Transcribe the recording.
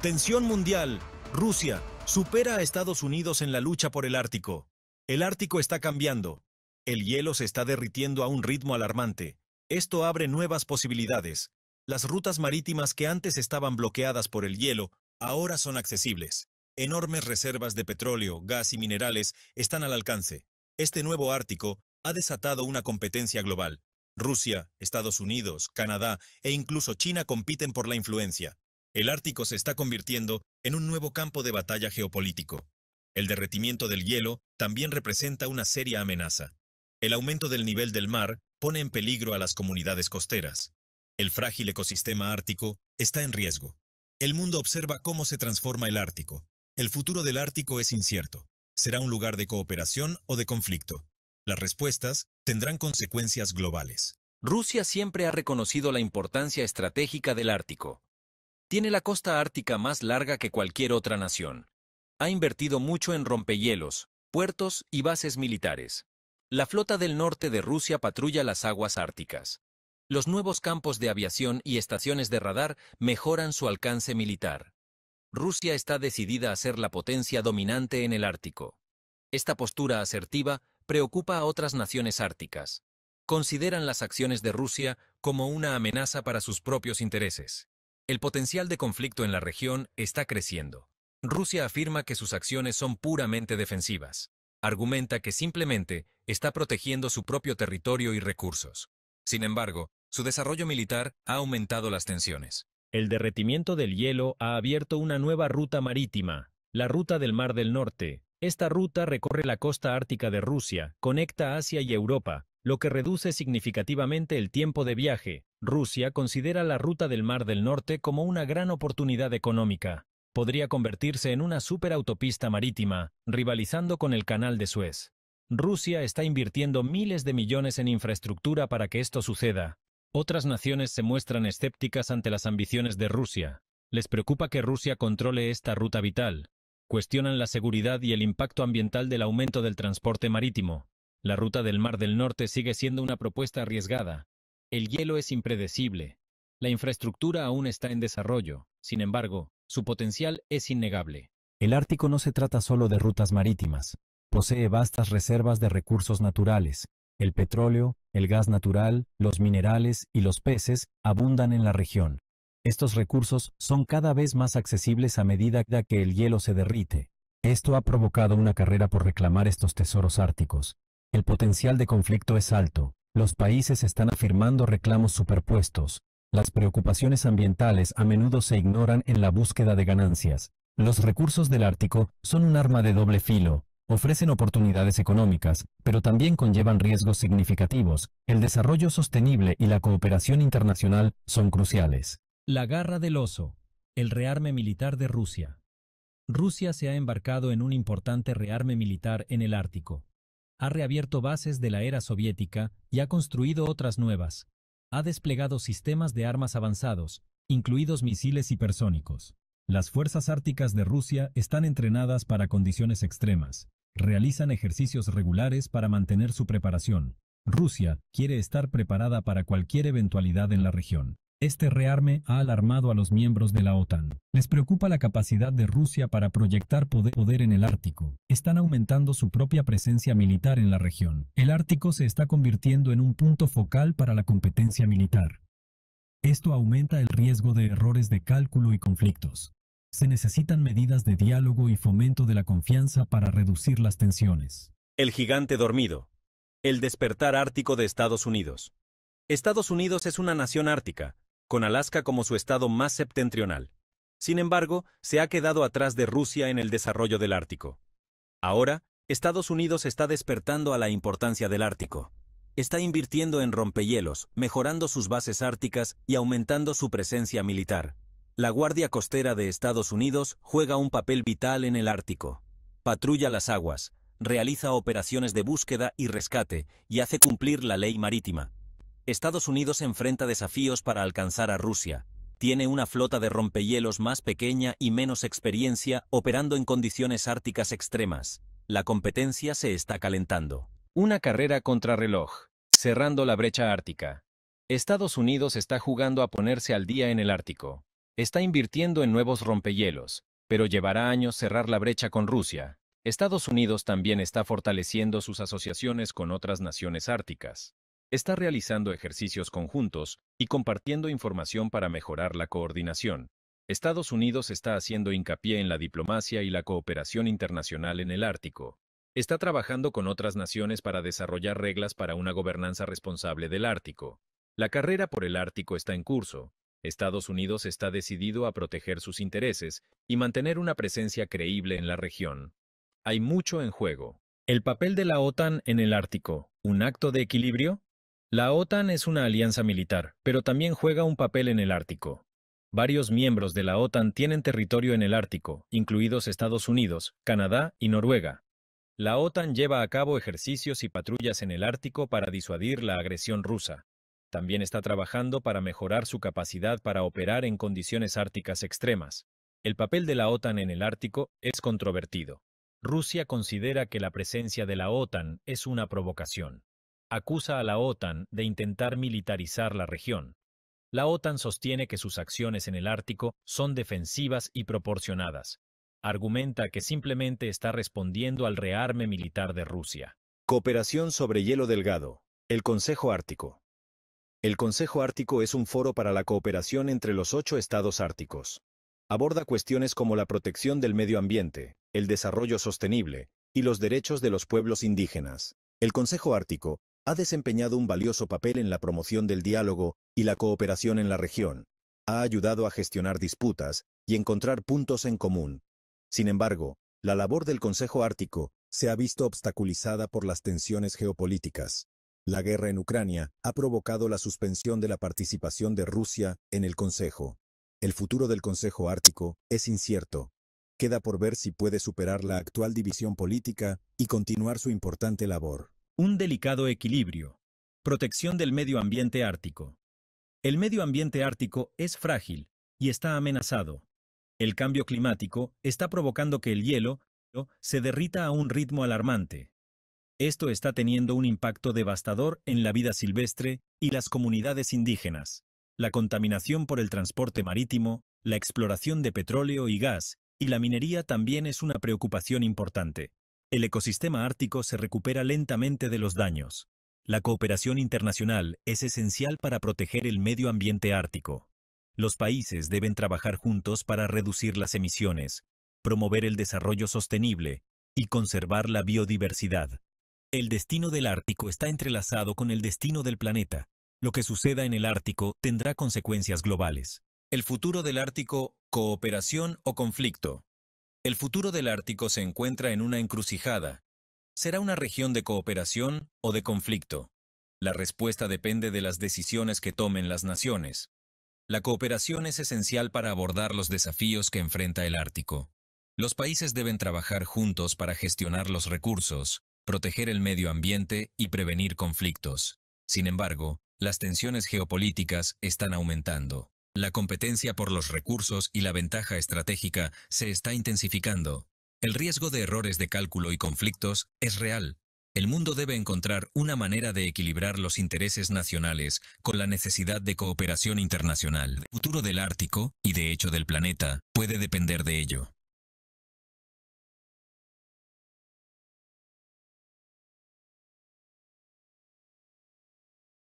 Tensión mundial. Rusia supera a Estados Unidos en la lucha por el Ártico. El Ártico está cambiando. El hielo se está derritiendo a un ritmo alarmante. Esto abre nuevas posibilidades. Las rutas marítimas que antes estaban bloqueadas por el hielo ahora son accesibles. Enormes reservas de petróleo, gas y minerales están al alcance. Este nuevo Ártico ha desatado una competencia global. Rusia, Estados Unidos, Canadá e incluso China compiten por la influencia el Ártico se está convirtiendo en un nuevo campo de batalla geopolítico. El derretimiento del hielo también representa una seria amenaza. El aumento del nivel del mar pone en peligro a las comunidades costeras. El frágil ecosistema ártico está en riesgo. El mundo observa cómo se transforma el Ártico. El futuro del Ártico es incierto. ¿Será un lugar de cooperación o de conflicto? Las respuestas tendrán consecuencias globales. Rusia siempre ha reconocido la importancia estratégica del Ártico. Tiene la costa ártica más larga que cualquier otra nación. Ha invertido mucho en rompehielos, puertos y bases militares. La flota del norte de Rusia patrulla las aguas árticas. Los nuevos campos de aviación y estaciones de radar mejoran su alcance militar. Rusia está decidida a ser la potencia dominante en el Ártico. Esta postura asertiva preocupa a otras naciones árticas. Consideran las acciones de Rusia como una amenaza para sus propios intereses. El potencial de conflicto en la región está creciendo. Rusia afirma que sus acciones son puramente defensivas. Argumenta que simplemente está protegiendo su propio territorio y recursos. Sin embargo, su desarrollo militar ha aumentado las tensiones. El derretimiento del hielo ha abierto una nueva ruta marítima, la ruta del Mar del Norte. Esta ruta recorre la costa ártica de Rusia, conecta Asia y Europa, lo que reduce significativamente el tiempo de viaje. Rusia considera la ruta del Mar del Norte como una gran oportunidad económica. Podría convertirse en una superautopista marítima, rivalizando con el Canal de Suez. Rusia está invirtiendo miles de millones en infraestructura para que esto suceda. Otras naciones se muestran escépticas ante las ambiciones de Rusia. Les preocupa que Rusia controle esta ruta vital. Cuestionan la seguridad y el impacto ambiental del aumento del transporte marítimo. La ruta del Mar del Norte sigue siendo una propuesta arriesgada. El hielo es impredecible. La infraestructura aún está en desarrollo. Sin embargo, su potencial es innegable. El Ártico no se trata solo de rutas marítimas. Posee vastas reservas de recursos naturales. El petróleo, el gas natural, los minerales y los peces abundan en la región. Estos recursos son cada vez más accesibles a medida que el hielo se derrite. Esto ha provocado una carrera por reclamar estos tesoros árticos, el potencial de conflicto es alto, los países están afirmando reclamos superpuestos, las preocupaciones ambientales a menudo se ignoran en la búsqueda de ganancias. Los recursos del Ártico son un arma de doble filo, ofrecen oportunidades económicas, pero también conllevan riesgos significativos. El desarrollo sostenible y la cooperación internacional son cruciales. La garra del oso, el rearme militar de Rusia. Rusia se ha embarcado en un importante rearme militar en el Ártico, ha reabierto bases de la era soviética y ha construido otras nuevas. Ha desplegado sistemas de armas avanzados, incluidos misiles hipersónicos. Las fuerzas árticas de Rusia están entrenadas para condiciones extremas. Realizan ejercicios regulares para mantener su preparación. Rusia quiere estar preparada para cualquier eventualidad en la región. Este rearme ha alarmado a los miembros de la OTAN. Les preocupa la capacidad de Rusia para proyectar poder en el Ártico. Están aumentando su propia presencia militar en la región. El Ártico se está convirtiendo en un punto focal para la competencia militar. Esto aumenta el riesgo de errores de cálculo y conflictos. Se necesitan medidas de diálogo y fomento de la confianza para reducir las tensiones. El gigante dormido. El despertar ártico de Estados Unidos. Estados Unidos es una nación ártica, con Alaska como su estado más septentrional. Sin embargo, se ha quedado atrás de Rusia en el desarrollo del Ártico. Ahora, Estados Unidos está despertando a la importancia del Ártico. Está invirtiendo en rompehielos, mejorando sus bases árticas y aumentando su presencia militar. La Guardia Costera de Estados Unidos juega un papel vital en el Ártico. Patrulla las aguas, realiza operaciones de búsqueda y rescate y hace cumplir la ley marítima. Estados Unidos enfrenta desafíos para alcanzar a Rusia. Tiene una flota de rompehielos más pequeña y menos experiencia operando en condiciones árticas extremas. La competencia se está calentando. Una carrera contra reloj, cerrando la brecha ártica. Estados Unidos está jugando a ponerse al día en el Ártico. Está invirtiendo en nuevos rompehielos, pero llevará años cerrar la brecha con Rusia. Estados Unidos también está fortaleciendo sus asociaciones con otras naciones árticas está realizando ejercicios conjuntos y compartiendo información para mejorar la coordinación. Estados Unidos está haciendo hincapié en la diplomacia y la cooperación internacional en el Ártico. Está trabajando con otras naciones para desarrollar reglas para una gobernanza responsable del Ártico. La carrera por el Ártico está en curso. Estados Unidos está decidido a proteger sus intereses y mantener una presencia creíble en la región. Hay mucho en juego. El papel de la OTAN en el Ártico, ¿un acto de equilibrio? La OTAN es una alianza militar, pero también juega un papel en el Ártico. Varios miembros de la OTAN tienen territorio en el Ártico, incluidos Estados Unidos, Canadá y Noruega. La OTAN lleva a cabo ejercicios y patrullas en el Ártico para disuadir la agresión rusa. También está trabajando para mejorar su capacidad para operar en condiciones árticas extremas. El papel de la OTAN en el Ártico es controvertido. Rusia considera que la presencia de la OTAN es una provocación acusa a la OTAN de intentar militarizar la región. La OTAN sostiene que sus acciones en el Ártico son defensivas y proporcionadas. Argumenta que simplemente está respondiendo al rearme militar de Rusia. Cooperación sobre hielo delgado. El Consejo Ártico. El Consejo Ártico es un foro para la cooperación entre los ocho estados árticos. Aborda cuestiones como la protección del medio ambiente, el desarrollo sostenible y los derechos de los pueblos indígenas. El Consejo Ártico ha desempeñado un valioso papel en la promoción del diálogo y la cooperación en la región, ha ayudado a gestionar disputas y encontrar puntos en común. Sin embargo, la labor del Consejo Ártico se ha visto obstaculizada por las tensiones geopolíticas. La guerra en Ucrania ha provocado la suspensión de la participación de Rusia en el Consejo. El futuro del Consejo Ártico es incierto. Queda por ver si puede superar la actual división política y continuar su importante labor. Un delicado equilibrio. Protección del medio ambiente ártico. El medio ambiente ártico es frágil y está amenazado. El cambio climático está provocando que el hielo se derrita a un ritmo alarmante. Esto está teniendo un impacto devastador en la vida silvestre y las comunidades indígenas. La contaminación por el transporte marítimo, la exploración de petróleo y gas, y la minería también es una preocupación importante. El ecosistema ártico se recupera lentamente de los daños. La cooperación internacional es esencial para proteger el medio ambiente ártico. Los países deben trabajar juntos para reducir las emisiones, promover el desarrollo sostenible y conservar la biodiversidad. El destino del Ártico está entrelazado con el destino del planeta. Lo que suceda en el Ártico tendrá consecuencias globales. El futuro del Ártico, cooperación o conflicto. El futuro del Ártico se encuentra en una encrucijada. ¿Será una región de cooperación o de conflicto? La respuesta depende de las decisiones que tomen las naciones. La cooperación es esencial para abordar los desafíos que enfrenta el Ártico. Los países deben trabajar juntos para gestionar los recursos, proteger el medio ambiente y prevenir conflictos. Sin embargo, las tensiones geopolíticas están aumentando. La competencia por los recursos y la ventaja estratégica se está intensificando. El riesgo de errores de cálculo y conflictos es real. El mundo debe encontrar una manera de equilibrar los intereses nacionales con la necesidad de cooperación internacional. El futuro del Ártico, y de hecho del planeta, puede depender de ello.